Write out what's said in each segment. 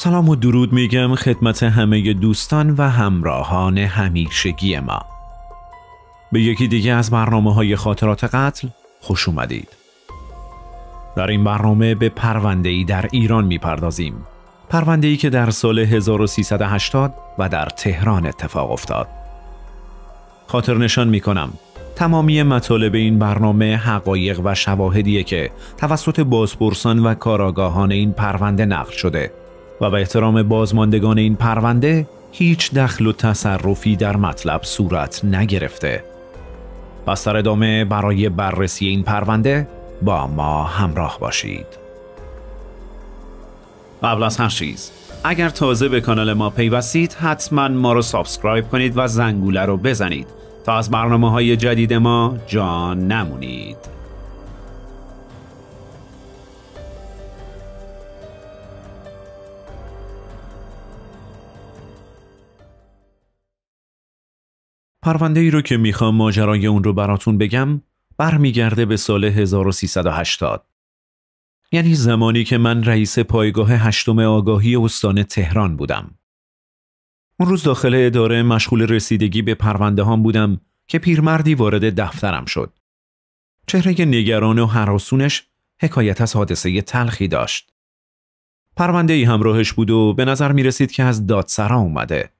سلام و درود میگم خدمت همه دوستان و همراهان همیشگی ما به یکی دیگه از برنامه های خاطرات قتل خوش اومدید در این برنامه به پرونده ای در ایران میپردازیم پرونده ای که در سال 1380 و در تهران اتفاق افتاد خاطر نشان میکنم تمامی مطالب این برنامه حقایق و شواهدیه که توسط بازپرسان و کاراگاهان این پرونده نقل شده و به احترام بازماندگان این پرونده هیچ دخل و تصرفی در مطلب صورت نگرفته پس در ادامه برای بررسی این پرونده با ما همراه باشید قبل از هر چیز اگر تازه به کانال ما پیوستید حتما ما رو سابسکرایب کنید و زنگوله رو بزنید تا از برنامه های جدید ما جان نمونید پرونده ای رو که میخوام ماجرای اون رو براتون بگم برمیگرده به سال 1380 یعنی زمانی که من رئیس پایگاه هشتم آگاهی استان تهران بودم اون روز داخل اداره مشغول رسیدگی به پرونده بودم که پیرمردی وارد دفترم شد چهره نگران و حراسونش حکایت از حادثه تلخی داشت پرونده ای همراهش بود و به نظر می رسید که از دادسرا اومده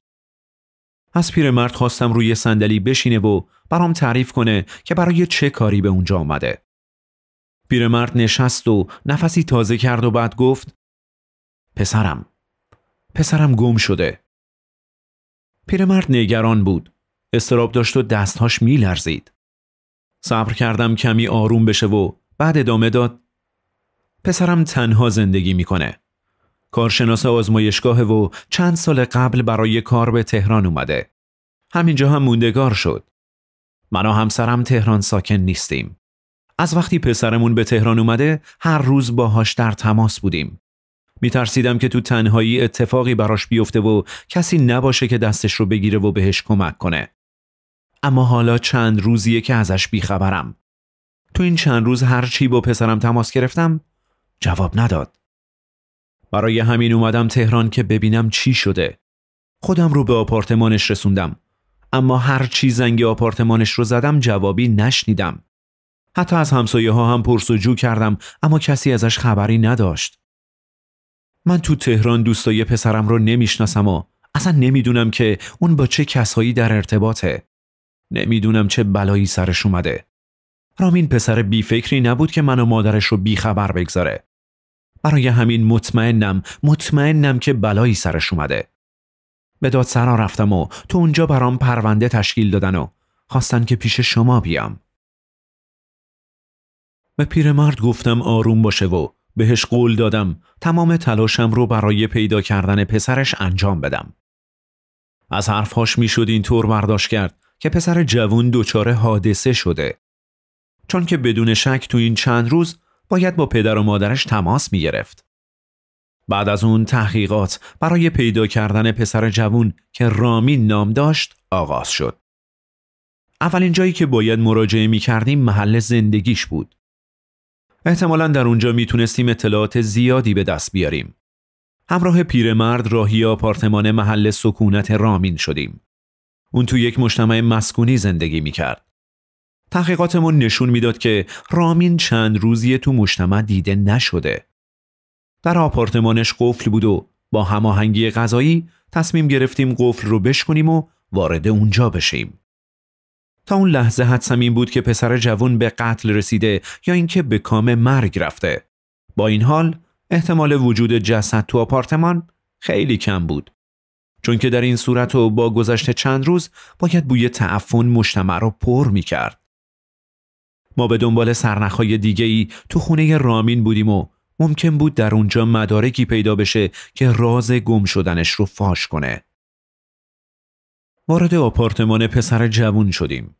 از پیرمرد خواستم روی صندلی بشینه و برام تعریف کنه که برای چه کاری به اونجا آمده. پیرمرد نشست و نفسی تازه کرد و بعد گفت پسرم پسرم گم شده. پیرمرد نگران بود. استراب داشت و دستهاش میلرزید. صبر کردم کمی آروم بشه و بعد ادامه داد پسرم تنها زندگی میکنه. کارشناس آزمایشگاه و چند سال قبل برای کار به تهران اومده. همینجا هم موندگار شد. من و همسرم تهران ساکن نیستیم. از وقتی پسرمون به تهران اومده هر روز باهاش در تماس بودیم. میترسیدم که تو تنهایی اتفاقی براش بیفته و کسی نباشه که دستش رو بگیره و بهش کمک کنه. اما حالا چند روزیه که ازش بیخبرم. تو این چند روز هر چی با پسرم تماس گرفتم جواب نداد. برای همین اومدم تهران که ببینم چی شده خودم رو به آپارتمانش رسوندم اما هر چی زنگ آپارتمانش رو زدم جوابی نشنیدم حتی از همسایه ها هم پرسجو کردم اما کسی ازش خبری نداشت من تو تهران دوستای پسرم رو نمیشناسم و اصلا نمیدونم که اون با چه کسایی در ارتباطه نمیدونم چه بلایی سرش اومده رامین پسر بیفکری نبود که من و مادرش رو بی بگذاره برای همین مطمئنم مطمئنم که بلایی سرش اومده به دادسرا رفتم و تو اونجا برام پرونده تشکیل دادن و خواستن که پیش شما بیام به پیرمرد گفتم آروم باشه و بهش قول دادم تمام تلاشم رو برای پیدا کردن پسرش انجام بدم از حرفهاش میشد طور برداشت کرد که پسر جوون دوچاره حادثه شده چون که بدون شک تو این چند روز باید با پدر و مادرش تماس می گرفت. بعد از اون تحقیقات برای پیدا کردن پسر جوون که رامین نام داشت آغاز شد. اولین جایی که باید مراجعه می کردیم محل زندگیش بود. احتمالا در اونجا تونستیم اطلاعات زیادی به دست بیاریم. همراه پیرمرد راهی آپارتمان محل سکونت رامین شدیم. اون تو یک مجتمع مسکونی زندگی می کرد. تحقیقاتمون نشون میداد که رامین چند روزی تو مجتمع دیده نشده. در آپارتمانش قفل بود و با هماهنگی غذایی تصمیم گرفتیم قفل رو بشکنیم و وارد اونجا بشیم. تا اون لحظه حدسم این بود که پسر جوون به قتل رسیده یا اینکه به کام مرگ رفته. با این حال احتمال وجود جسد تو آپارتمان خیلی کم بود. چون که در این صورت و با گذشت چند روز باید بوی تعفن مجتمع رو پر می کرد. ما به دنبال سرنخهای دیگه ای تو خونه رامین بودیم و ممکن بود در اونجا مدارکی پیدا بشه که راز گم شدنش رو فاش کنه. وارد آپارتمان پسر جوون شدیم.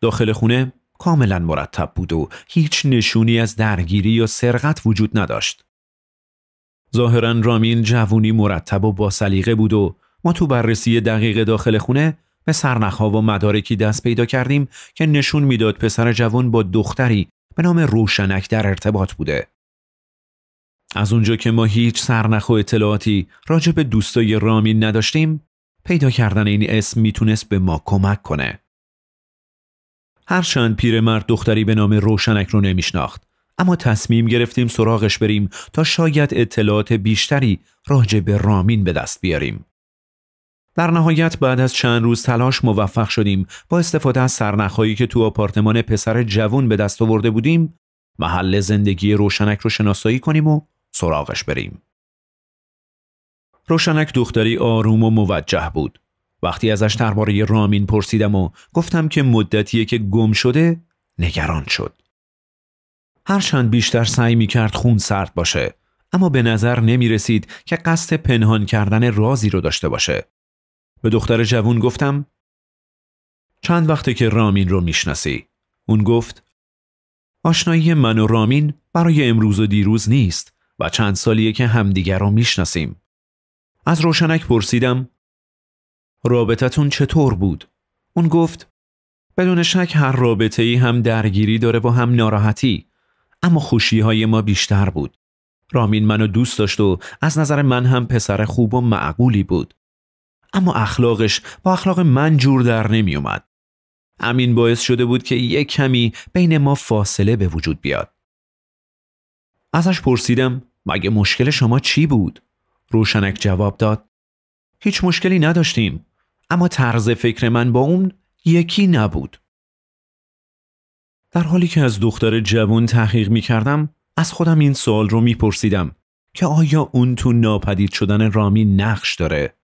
داخل خونه کاملا مرتب بود و هیچ نشونی از درگیری یا سرقت وجود نداشت. ظاهرا رامین جوونی مرتب و با سلیقه بود و ما تو بررسی دقیق داخل خونه به سرنخها و مدارکی دست پیدا کردیم که نشون میداد پسر جوان با دختری به نام روشنک در ارتباط بوده. از اونجا که ما هیچ سرنخ و اطلاعاتی راجع به دوستای رامین نداشتیم، پیدا کردن این اسم میتونست به ما کمک کنه. هرچند پیرمرد دختری به نام روشنک رو نمیشناخت اما تصمیم گرفتیم سراغش بریم تا شاید اطلاعات بیشتری راجع به رامین به دست بیاریم. در نهایت بعد از چند روز تلاش موفق شدیم با استفاده از سرنخهایی که تو آپارتمان پسر جوون به دست آورده بودیم محل زندگی روشنک رو شناسایی کنیم و سراغش بریم. روشنک دختری آروم و موجه بود. وقتی ازش درباره رامین پرسیدم و گفتم که مدتیه که گم شده نگران شد. هرچند بیشتر سعی می کرد خون سرد باشه اما به نظر نمی رسید که قصد پنهان کردن رازی رو داشته باشه. به دختر جوون گفتم چند وقته که رامین رو میشناسی؟ اون گفت آشنایی من و رامین برای امروز و دیروز نیست و چند سالیه که همدیگر رو میشناسیم. از روشنک پرسیدم رابطتون چطور بود؟ اون گفت بدون شک هر رابطه ای هم درگیری داره و هم ناراحتی اما خوشی های ما بیشتر بود. رامین منو دوست داشت و از نظر من هم پسر خوب و معقولی بود. اما اخلاقش با اخلاق من جور در نمی اومد. همین باعث شده بود که یک کمی بین ما فاصله به وجود بیاد. ازش پرسیدم مگه مشکل شما چی بود؟ روشنک جواب داد هیچ مشکلی نداشتیم اما طرز فکر من با اون یکی نبود. در حالی که از دختر جوان تحقیق می کردم از خودم این سوال رو می پرسیدم که آیا اون تو ناپدید شدن رامی نقش داره؟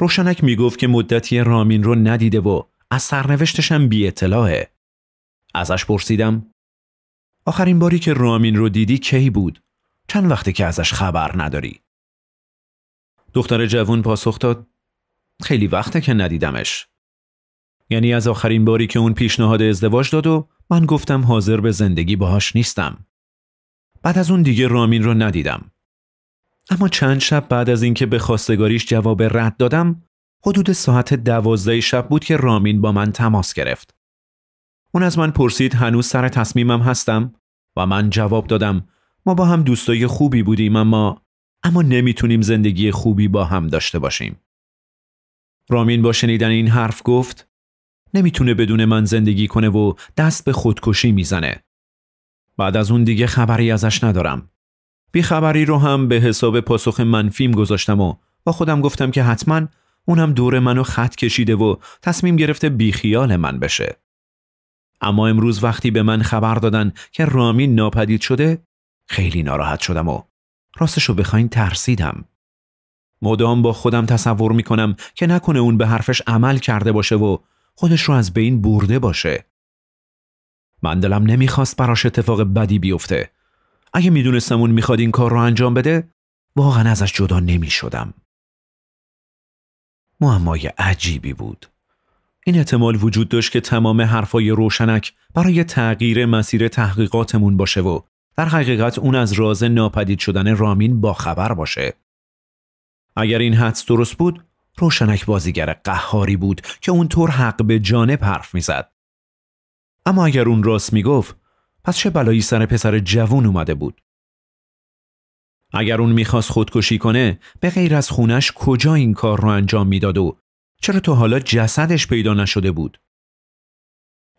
روشنک میگفت که مدتی رامین رو ندیده و از سرنوشتشم بی اطلاعه. ازش پرسیدم آخرین باری که رامین رو دیدی کی بود؟ چند وقته که ازش خبر نداری؟ دختر جوان پاسخ داد خیلی وقته که ندیدمش. یعنی از آخرین باری که اون پیشنهاد ازدواج داد و من گفتم حاضر به زندگی باهاش نیستم. بعد از اون دیگه رامین رو ندیدم. اما چند شب بعد از اینکه به خواستگاریش جواب رد دادم حدود ساعت دوازده شب بود که رامین با من تماس گرفت اون از من پرسید هنوز سر تصمیمم هستم و من جواب دادم ما با هم دوستای خوبی بودیم اما اما نمیتونیم زندگی خوبی با هم داشته باشیم رامین با شنیدن این حرف گفت نمیتونه بدون من زندگی کنه و دست به خودکشی میزنه بعد از اون دیگه خبری ازش ندارم بیخبری رو هم به حساب پاسخ منفیم گذاشتم و با خودم گفتم که حتما اونم دور منو خط کشیده و تصمیم گرفته بیخیال من بشه. اما امروز وقتی به من خبر دادن که رامین ناپدید شده خیلی ناراحت شدم و راستشو بخواین ترسیدم. مدام با خودم تصور میکنم که نکنه اون به حرفش عمل کرده باشه و خودش رو از بین برده باشه. من دلم نمیخواست براش اتفاق بدی بیفته اگه میدونستم اون میخواد این کار رو انجام بده واقعا ازش جدا نمیشدم. معمای عجیبی بود. این احتمال وجود داشت که تمام حرفای روشنک برای تغییر مسیر تحقیقاتمون باشه و در حقیقت اون از راز ناپدید شدن رامین باخبر باشه. اگر این حدس درست بود، روشنک بازیگر قهاری بود که اونطور حق به جانب حرف میزد. اما اگر اون راست میگفت، پس چه بلایی سر پسر جوون اومده بود؟ اگر اون میخواست خودکشی کنه به غیر از خونش کجا این کار رو انجام میداد و چرا تا حالا جسدش پیدا نشده بود؟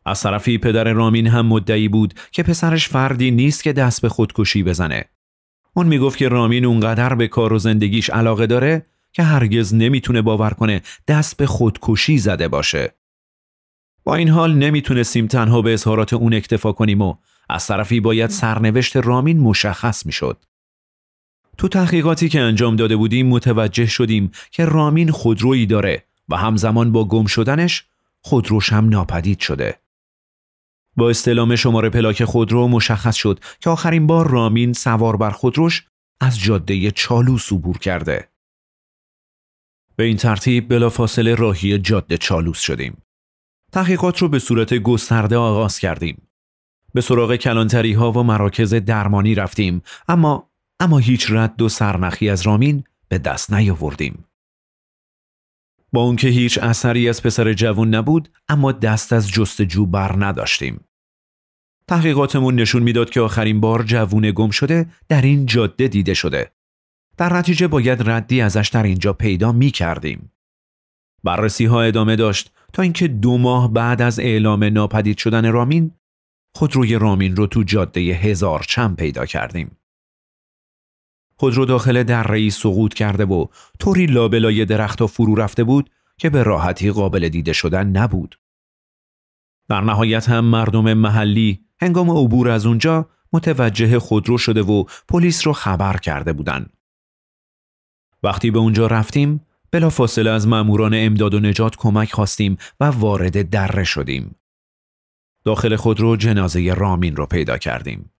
از طرفی پدر رامین هم مدعی بود که پسرش فردی نیست که دست به خودکشی بزنه. اون میگفت که رامین اونقدر به کار و زندگیش علاقه داره که هرگز نمیتونه باور کنه دست به خودکشی زده باشه. با این حال نمیتونستیم تنها به اظهارات اون اکتفا کنیم و از طرفی باید سرنوشت رامین مشخص میشد. تو تحقیقاتی که انجام داده بودیم متوجه شدیم که رامین خودرویی داره و همزمان با گم شدنش خودروش هم ناپدید شده. با استلام شماره پلاک خودرو مشخص شد که آخرین بار رامین سوار بر خودروش از جاده چالوس عبور کرده. به این ترتیب بلافاصله راهی جاده چالوس شدیم. تحقیقات رو به صورت گسترده آغاز کردیم. به سراغ کلانتری ها و مراکز درمانی رفتیم اما اما هیچ رد و سرنخی از رامین به دست نیاوردیم. با که هیچ اثری از پسر جوان نبود اما دست از جستجو بر نداشتیم. تحقیقاتمون نشون میداد که آخرین بار جوون گم شده در این جاده دیده شده. در نتیجه باید ردی ازش در اینجا پیدا می کردیم. بررسی ها ادامه داشت تا اینکه دو ماه بعد از اعلام ناپدید شدن رامین خودروی رامین رو تو جاده هزار چم پیدا کردیم. خودرو داخل درهای سقوط کرده و طوری لابلای درخت ها فرو رفته بود که به راحتی قابل دیده شدن نبود. در نهایت هم مردم محلی هنگام عبور از اونجا متوجه خودرو شده و پلیس رو خبر کرده بودن وقتی به اونجا رفتیم بلافاصله از ماموران امداد و نجات کمک خواستیم و وارد دره شدیم. داخل خودرو جنازه رامین رو پیدا کردیم.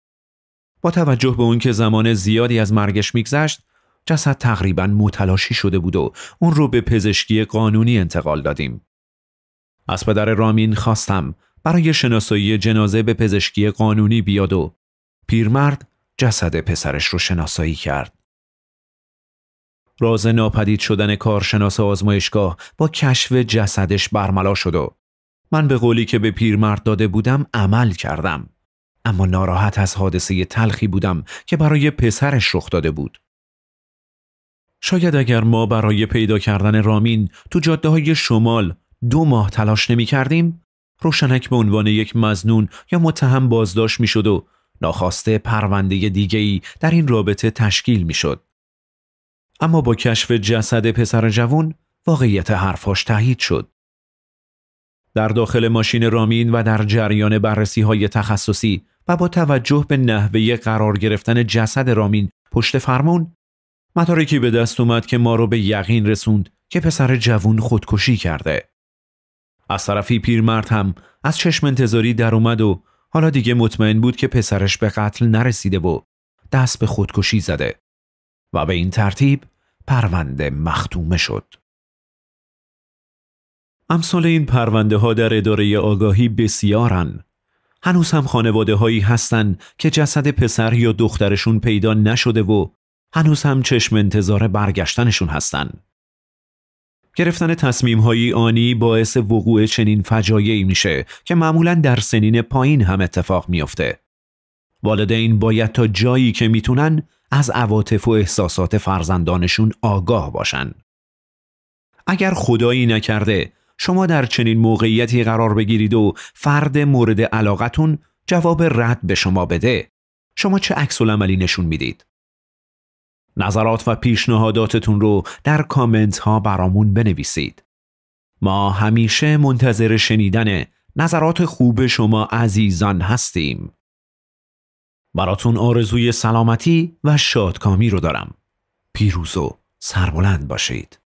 با توجه به اون که زمان زیادی از مرگش میگذشت، جسد تقریبا متلاشی شده بود و اون رو به پزشکی قانونی انتقال دادیم. از پدر رامین خواستم برای شناسایی جنازه به پزشکی قانونی بیاد و پیرمرد جسد پسرش رو شناسایی کرد. راز ناپدید شدن کارشناس آزمایشگاه با کشف جسدش برملا شد و من به قولی که به پیرمرد داده بودم عمل کردم اما ناراحت از حادثه تلخی بودم که برای پسرش رخ داده بود شاید اگر ما برای پیدا کردن رامین تو جاده های شمال دو ماه تلاش نمی کردیم روشنک به عنوان یک مزنون یا متهم بازداشت می شد و ناخواسته پرونده دیگری در این رابطه تشکیل می شد. اما با کشف جسد پسر جوان واقعیت حرفاش تایید شد. در داخل ماشین رامین و در جریان بررسی های تخصصی و با توجه به نحوه قرار گرفتن جسد رامین پشت فرمون مدارکی به دست اومد که ما رو به یقین رسوند که پسر جوون خودکشی کرده. از طرفی پیرمرد هم از چشم انتظاری در اومد و حالا دیگه مطمئن بود که پسرش به قتل نرسیده و دست به خودکشی زده و به این ترتیب پرونده مختومه شد. امثال این پرونده ها در اداره آگاهی بسیارن. هنوز هم خانواده هایی هستن که جسد پسر یا دخترشون پیدا نشده و هنوز هم چشم انتظار برگشتنشون هستن. گرفتن تصمیم هایی آنی باعث وقوع چنین فجایعی میشه که معمولا در سنین پایین هم اتفاق میافته. والدین باید تا جایی که میتونن از عواطف و احساسات فرزندانشون آگاه باشن. اگر خدایی نکرده شما در چنین موقعیتی قرار بگیرید و فرد مورد علاقتون جواب رد به شما بده شما چه عکس عملی نشون میدید نظرات و پیشنهاداتتون رو در کامنت ها برامون بنویسید ما همیشه منتظر شنیدن نظرات خوب شما عزیزان هستیم براتون آرزوی سلامتی و شادکامی رو دارم پیروز و سربلند باشید